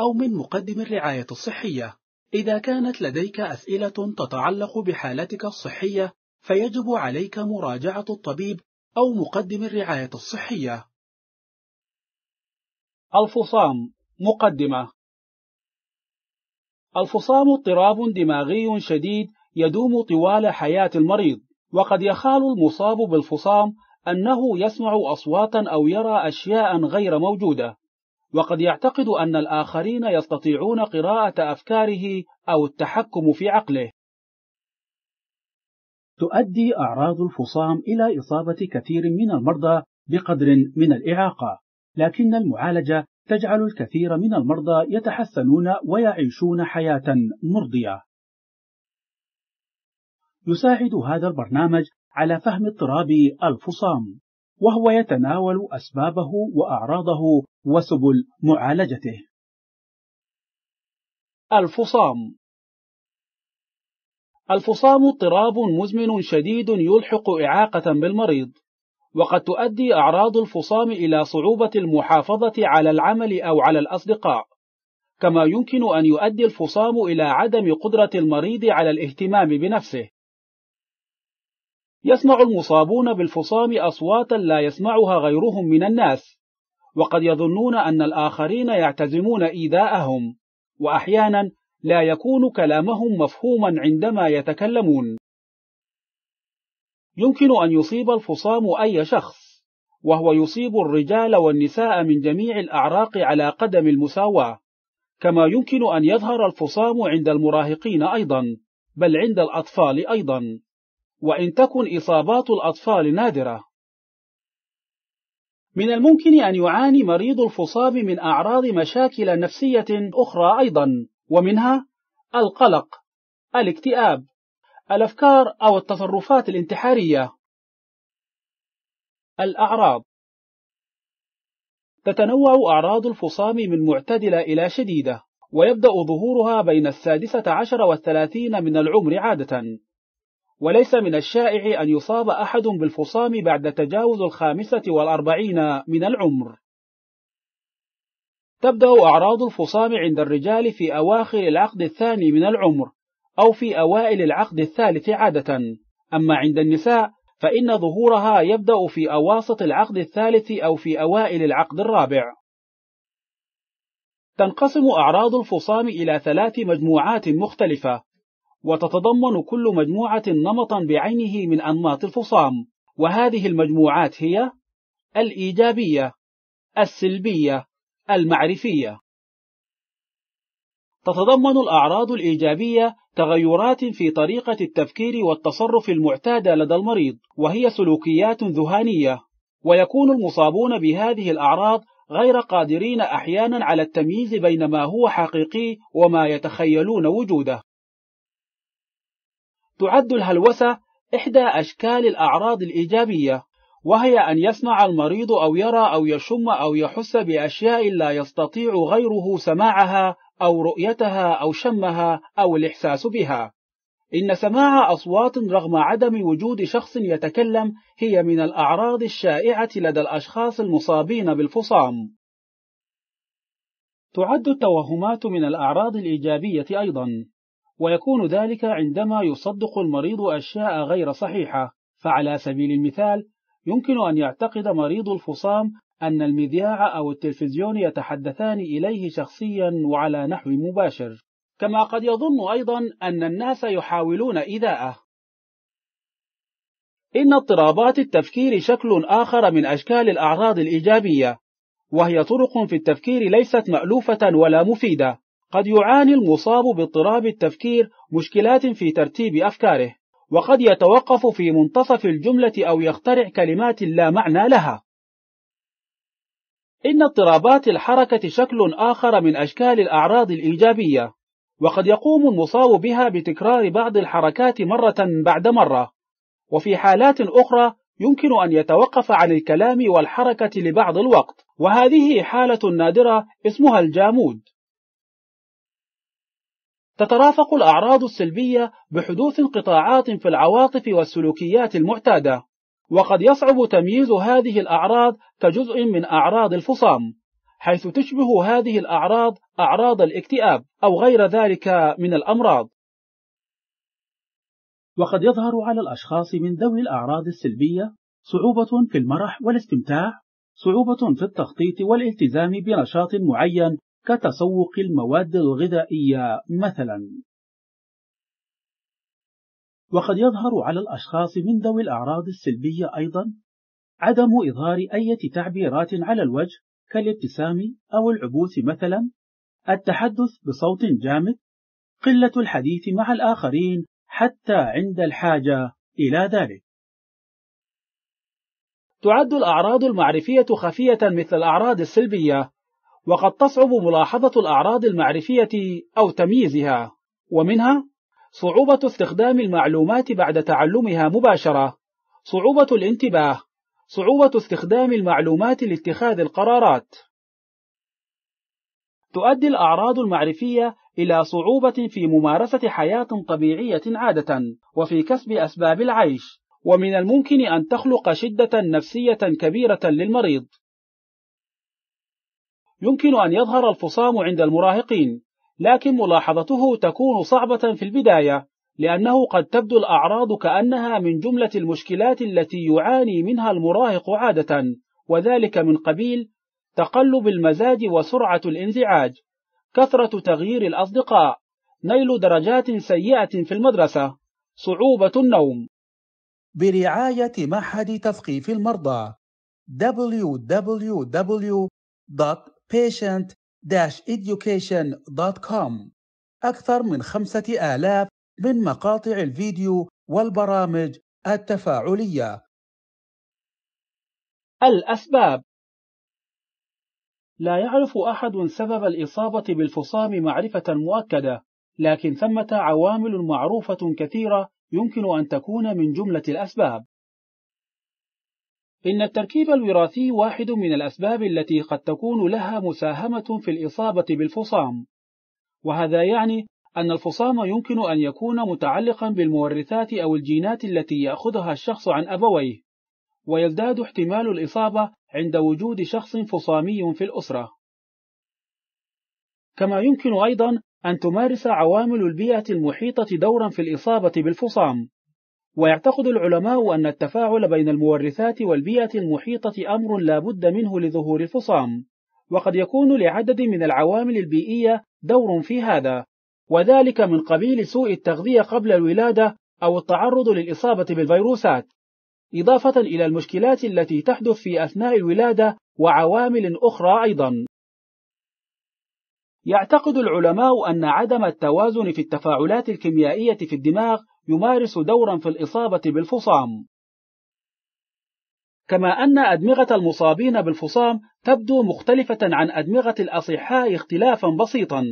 أو من مقدم الرعاية الصحية. إذا كانت لديك أسئلة تتعلق بحالتك الصحية، فيجب عليك مراجعة الطبيب أو مقدم الرعاية الصحية. الفصام مقدمة الفصام اضطراب دماغي شديد يدوم طوال حياة المريض، وقد يخال المصاب بالفصام أنه يسمع أصواتا أو يرى أشياء غير موجودة، وقد يعتقد أن الآخرين يستطيعون قراءة أفكاره أو التحكم في عقله. تؤدي أعراض الفصام إلى إصابة كثير من المرضى بقدر من الإعاقة، لكن المعالجة تجعل الكثير من المرضى يتحسنون ويعيشون حياة مرضية. يساعد هذا البرنامج على فهم اضطراب الفصام وهو يتناول أسبابه وأعراضه وسبل معالجته. الفصام الفصام اضطراب مزمن شديد يلحق إعاقة بالمريض، وقد تؤدي أعراض الفصام إلى صعوبة المحافظة على العمل أو على الأصدقاء، كما يمكن أن يؤدي الفصام إلى عدم قدرة المريض على الاهتمام بنفسه، يسمع المصابون بالفصام أصواتا لا يسمعها غيرهم من الناس وقد يظنون أن الآخرين يعتزمون إيذاءهم وأحيانا لا يكون كلامهم مفهوما عندما يتكلمون يمكن أن يصيب الفصام أي شخص وهو يصيب الرجال والنساء من جميع الأعراق على قدم المساواة كما يمكن أن يظهر الفصام عند المراهقين أيضا بل عند الأطفال أيضا وإن تكن إصابات الأطفال نادرة من الممكن أن يعاني مريض الفصام من أعراض مشاكل نفسية أخرى أيضا ومنها القلق الاكتئاب الأفكار أو التصرفات الانتحارية الأعراض تتنوع أعراض الفصام من معتدلة إلى شديدة ويبدأ ظهورها بين السادسة عشر والثلاثين من العمر عادة وليس من الشائع أن يصاب أحد بالفصام بعد تجاوز الخامسة والأربعين من العمر تبدأ أعراض الفصام عند الرجال في أواخر العقد الثاني من العمر أو في أوائل العقد الثالث عادة أما عند النساء فإن ظهورها يبدأ في أواسط العقد الثالث أو في أوائل العقد الرابع تنقسم أعراض الفصام إلى ثلاث مجموعات مختلفة وتتضمن كل مجموعة نمطا بعينه من أنماط الفصام وهذه المجموعات هي الإيجابية السلبية المعرفية تتضمن الأعراض الإيجابية تغيرات في طريقة التفكير والتصرف المعتادة لدى المريض وهي سلوكيات ذهانية ويكون المصابون بهذه الأعراض غير قادرين أحيانا على التمييز بين ما هو حقيقي وما يتخيلون وجوده تعد الهلوسة إحدى أشكال الأعراض الإيجابية وهي أن يسمع المريض أو يرى أو يشم أو يحس بأشياء لا يستطيع غيره سماعها أو رؤيتها أو شمها أو الإحساس بها إن سماع أصوات رغم عدم وجود شخص يتكلم هي من الأعراض الشائعة لدى الأشخاص المصابين بالفصام تعد التوهمات من الأعراض الإيجابية أيضا ويكون ذلك عندما يصدق المريض أشياء غير صحيحة فعلى سبيل المثال يمكن أن يعتقد مريض الفصام أن المذياع أو التلفزيون يتحدثان إليه شخصيا وعلى نحو مباشر كما قد يظن أيضا أن الناس يحاولون إذاءه إن اضطرابات التفكير شكل آخر من أشكال الأعراض الإيجابية وهي طرق في التفكير ليست مألوفة ولا مفيدة قد يعاني المصاب باضطراب التفكير مشكلات في ترتيب أفكاره وقد يتوقف في منتصف الجملة أو يخترع كلمات لا معنى لها إن اضطرابات الحركة شكل آخر من أشكال الأعراض الإيجابية وقد يقوم المصاب بها بتكرار بعض الحركات مرة بعد مرة وفي حالات أخرى يمكن أن يتوقف عن الكلام والحركة لبعض الوقت وهذه حالة نادرة اسمها الجامود تترافق الأعراض السلبية بحدوث انقطاعات في العواطف والسلوكيات المعتادة وقد يصعب تمييز هذه الأعراض كجزء من أعراض الفصام حيث تشبه هذه الأعراض أعراض الاكتئاب أو غير ذلك من الأمراض وقد يظهر على الأشخاص من ذوي الأعراض السلبية صعوبة في المرح والاستمتاع صعوبة في التخطيط والالتزام بنشاط معين كتسوق المواد الغذائية مثلا وقد يظهر على الأشخاص من ذوي الأعراض السلبية أيضا عدم إظهار أي تعبيرات على الوجه كالابتسام أو العبوس مثلا التحدث بصوت جامد قلة الحديث مع الآخرين حتى عند الحاجة إلى ذلك تعد الأعراض المعرفية خفية مثل الأعراض السلبية وقد تصعب ملاحظة الأعراض المعرفية أو تمييزها ومنها صعوبة استخدام المعلومات بعد تعلمها مباشرة صعوبة الانتباه صعوبة استخدام المعلومات لاتخاذ القرارات تؤدي الأعراض المعرفية إلى صعوبة في ممارسة حياة طبيعية عادة وفي كسب أسباب العيش ومن الممكن أن تخلق شدة نفسية كبيرة للمريض يمكن أن يظهر الفصام عند المراهقين لكن ملاحظته تكون صعبة في البداية لأنه قد تبدو الأعراض كأنها من جملة المشكلات التي يعاني منها المراهق عادة وذلك من قبيل تقلب المزاج وسرعة الانزعاج كثرة تغيير الأصدقاء نيل درجات سيئة في المدرسة صعوبة النوم برعاية معهد تثقيف المرضى www. patient-education.com أكثر من خمسة آلاف من مقاطع الفيديو والبرامج التفاعلية الأسباب لا يعرف أحد سبب الإصابة بالفصام معرفة مؤكدة، لكن ثمة عوامل معروفة كثيرة يمكن أن تكون من جملة الأسباب. إن التركيب الوراثي واحد من الأسباب التي قد تكون لها مساهمة في الإصابة بالفصام، وهذا يعني أن الفصام يمكن أن يكون متعلقًا بالمورثات أو الجينات التي يأخذها الشخص عن أبويه، ويزداد احتمال الإصابة عند وجود شخص فصامي في الأسرة. كما يمكن أيضًا أن تمارس عوامل البيئة المحيطة دورًا في الإصابة بالفصام، ويعتقد العلماء أن التفاعل بين المورثات والبيئة المحيطة أمر لا بد منه لظهور الفصام وقد يكون لعدد من العوامل البيئية دور في هذا وذلك من قبيل سوء التغذية قبل الولادة أو التعرض للإصابة بالفيروسات إضافة إلى المشكلات التي تحدث في أثناء الولادة وعوامل أخرى أيضا يعتقد العلماء أن عدم التوازن في التفاعلات الكيميائية في الدماغ يمارس دورا في الإصابة بالفصام كما أن أدمغة المصابين بالفصام تبدو مختلفة عن أدمغة الأصحاء اختلافا بسيطا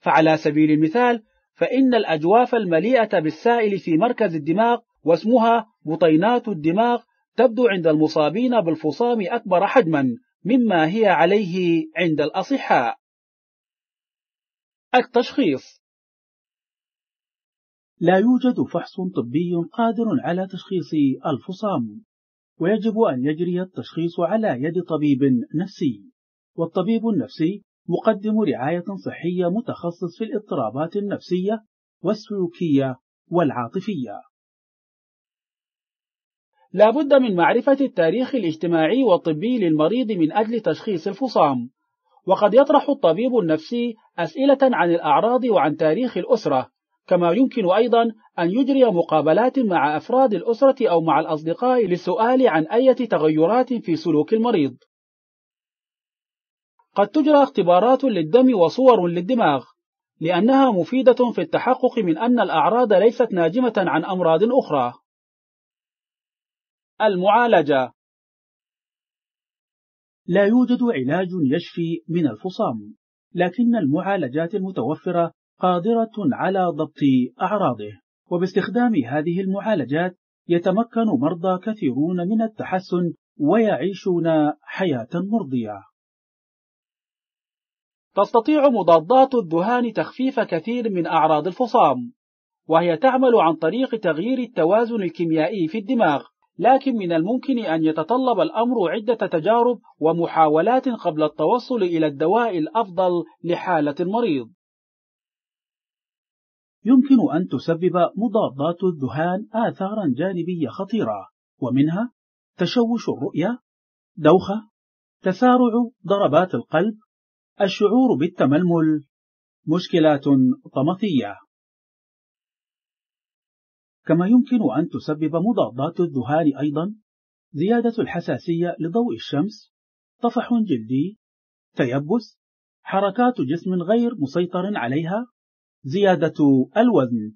فعلى سبيل المثال فإن الأجواف المليئة بالسائل في مركز الدماغ واسمها بطينات الدماغ تبدو عند المصابين بالفصام أكبر حجما مما هي عليه عند الأصحاء التشخيص لا يوجد فحص طبي قادر على تشخيص الفصام ويجب أن يجري التشخيص على يد طبيب نفسي والطبيب النفسي مقدم رعاية صحية متخصص في الاضطرابات النفسية والسلوكية والعاطفية لا بد من معرفة التاريخ الاجتماعي والطبي للمريض من أجل تشخيص الفصام وقد يطرح الطبيب النفسي أسئلة عن الأعراض وعن تاريخ الأسرة كما يمكن أيضا أن يجري مقابلات مع أفراد الأسرة أو مع الأصدقاء للسؤال عن أي تغيرات في سلوك المريض قد تجرى اختبارات للدم وصور للدماغ لأنها مفيدة في التحقق من أن الأعراض ليست ناجمة عن أمراض أخرى المعالجة لا يوجد علاج يشفي من الفصام لكن المعالجات المتوفرة قادرة على ضبط أعراضه وباستخدام هذه المعالجات يتمكن مرضى كثيرون من التحسن ويعيشون حياة مرضية تستطيع مضادات الدهان تخفيف كثير من أعراض الفصام وهي تعمل عن طريق تغيير التوازن الكيميائي في الدماغ لكن من الممكن أن يتطلب الأمر عدة تجارب ومحاولات قبل التوصل إلى الدواء الأفضل لحالة المريض يمكن أن تسبب مضادات الذهان آثارا جانبية خطيرة ومنها تشوش الرؤية، دوخة، تسارع ضربات القلب، الشعور بالتململ، مشكلات طمثية. كما يمكن أن تسبب مضادات الذهان أيضا زيادة الحساسية لضوء الشمس، طفح جلدي، تيبس، حركات جسم غير مسيطر عليها، زيادة الوزن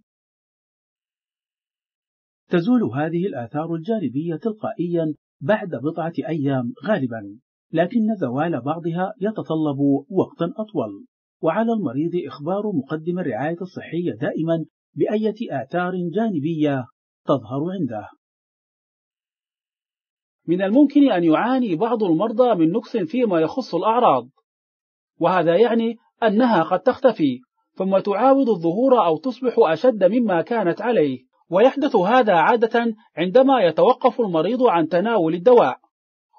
تزول هذه الآثار الجانبية تلقائيا بعد بضعة أيام غالبا لكن زوال بعضها يتطلب وقتا أطول وعلى المريض إخبار مقدم الرعاية الصحية دائما بأية آثار جانبية تظهر عنده من الممكن أن يعاني بعض المرضى من نقص فيما يخص الأعراض وهذا يعني أنها قد تختفي ثم تعاود الظهور أو تصبح أشد مما كانت عليه ويحدث هذا عادة عندما يتوقف المريض عن تناول الدواء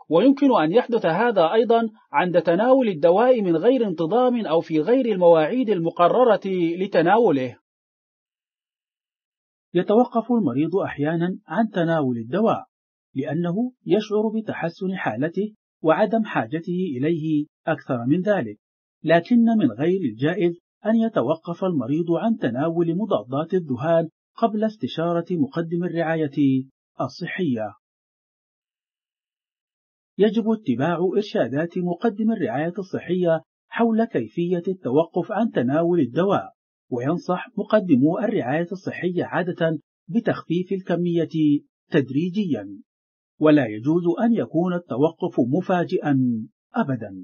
ويمكن أن يحدث هذا أيضا عند تناول الدواء من غير انتظام أو في غير المواعيد المقررة لتناوله يتوقف المريض أحيانا عن تناول الدواء لأنه يشعر بتحسن حالته وعدم حاجته إليه أكثر من ذلك لكن من غير الجائز أن يتوقف المريض عن تناول مضادات الذهان قبل استشارة مقدم الرعاية الصحية. يجب اتباع إرشادات مقدم الرعاية الصحية حول كيفية التوقف عن تناول الدواء، وينصح مقدمو الرعاية الصحية عادة بتخفيف الكمية تدريجيا، ولا يجوز أن يكون التوقف مفاجئا أبدا.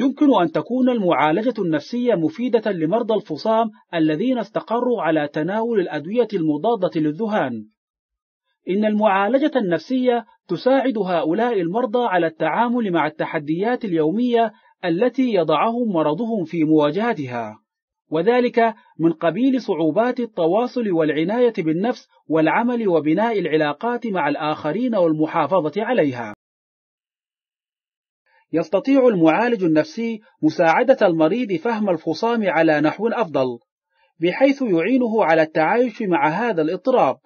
يمكن أن تكون المعالجة النفسية مفيدة لمرضى الفصام الذين استقروا على تناول الأدوية المضادة للذهان. إن المعالجة النفسية تساعد هؤلاء المرضى على التعامل مع التحديات اليومية التي يضعهم مرضهم في مواجهتها، وذلك من قبيل صعوبات التواصل والعناية بالنفس والعمل وبناء العلاقات مع الآخرين والمحافظة عليها. يستطيع المعالج النفسي مساعدة المريض فهم الفصام على نحو أفضل، بحيث يعينه على التعايش مع هذا الاضطراب،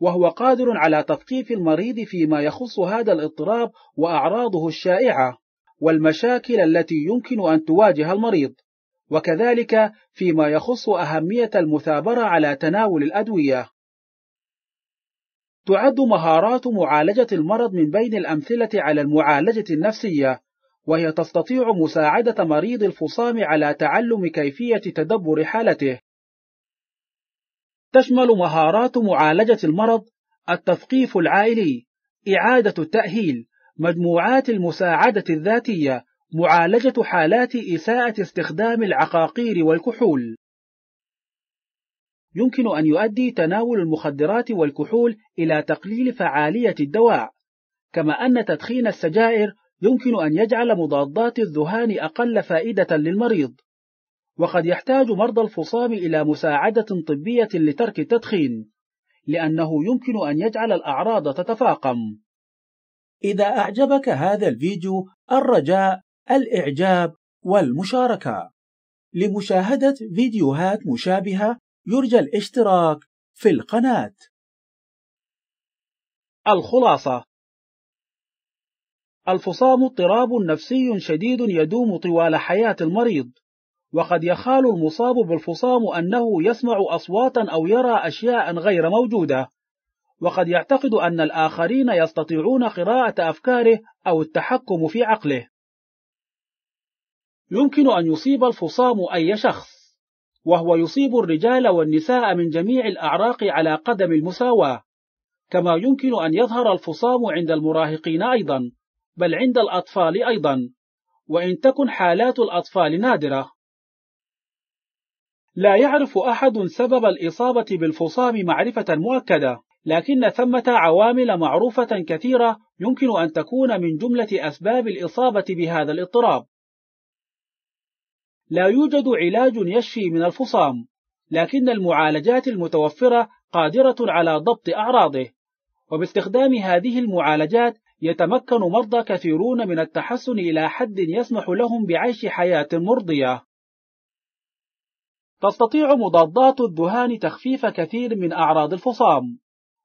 وهو قادر على تثقيف المريض فيما يخص هذا الاضطراب وأعراضه الشائعة، والمشاكل التي يمكن أن تواجه المريض، وكذلك فيما يخص أهمية المثابرة على تناول الأدوية. تعد مهارات معالجة المرض من بين الأمثلة على المعالجة النفسية، وهي تستطيع مساعدة مريض الفصام على تعلم كيفية تدبر حالته. تشمل مهارات معالجة المرض التثقيف العائلي، إعادة التأهيل، مجموعات المساعدة الذاتية، معالجة حالات إساءة استخدام العقاقير والكحول. يمكن أن يؤدي تناول المخدرات والكحول إلى تقليل فعالية الدواء، كما أن تدخين السجائر يمكن أن يجعل مضادات الذهان أقل فائدة للمريض وقد يحتاج مرضى الفصام إلى مساعدة طبية لترك التدخين لأنه يمكن أن يجعل الأعراض تتفاقم إذا أعجبك هذا الفيديو الرجاء الإعجاب والمشاركة لمشاهدة فيديوهات مشابهة يرجى الاشتراك في القناة الخلاصة الفصام اضطراب نفسي شديد يدوم طوال حياة المريض وقد يخال المصاب بالفصام أنه يسمع أصواتا أو يرى أشياء غير موجودة وقد يعتقد أن الآخرين يستطيعون قراءة أفكاره أو التحكم في عقله يمكن أن يصيب الفصام أي شخص وهو يصيب الرجال والنساء من جميع الأعراق على قدم المساواة كما يمكن أن يظهر الفصام عند المراهقين أيضا بل عند الأطفال أيضا وإن تكن حالات الأطفال نادرة لا يعرف أحد سبب الإصابة بالفصام معرفة مؤكدة لكن ثمة عوامل معروفة كثيرة يمكن أن تكون من جملة أسباب الإصابة بهذا الاضطراب لا يوجد علاج يشفي من الفصام لكن المعالجات المتوفرة قادرة على ضبط أعراضه وباستخدام هذه المعالجات يتمكن مرضى كثيرون من التحسن إلى حد يسمح لهم بعيش حياة مرضية. تستطيع مضادات الذهان تخفيف كثير من أعراض الفصام،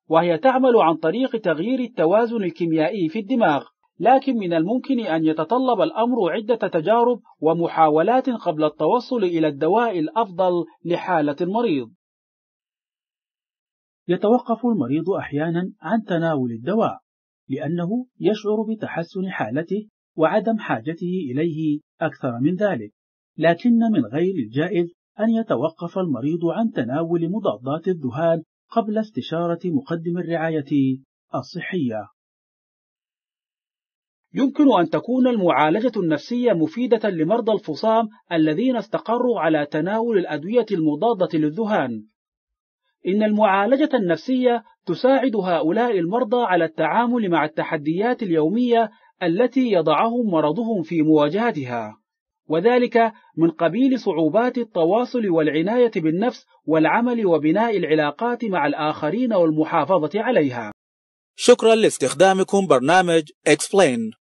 وهي تعمل عن طريق تغيير التوازن الكيميائي في الدماغ، لكن من الممكن أن يتطلب الأمر عدة تجارب ومحاولات قبل التوصل إلى الدواء الأفضل لحالة المريض. يتوقف المريض أحيانا عن تناول الدواء لأنه يشعر بتحسن حالته وعدم حاجته إليه أكثر من ذلك، لكن من غير الجائز أن يتوقف المريض عن تناول مضادات الذهان قبل استشارة مقدم الرعاية الصحية. يمكن أن تكون المعالجة النفسية مفيدة لمرضى الفصام الذين استقروا على تناول الأدوية المضادة للذهان. إن المعالجة النفسية تساعد هؤلاء المرضى على التعامل مع التحديات اليومية التي يضعهم مرضهم في مواجهتها وذلك من قبيل صعوبات التواصل والعناية بالنفس والعمل وبناء العلاقات مع الآخرين والمحافظة عليها شكرا لاستخدامكم برنامج Explain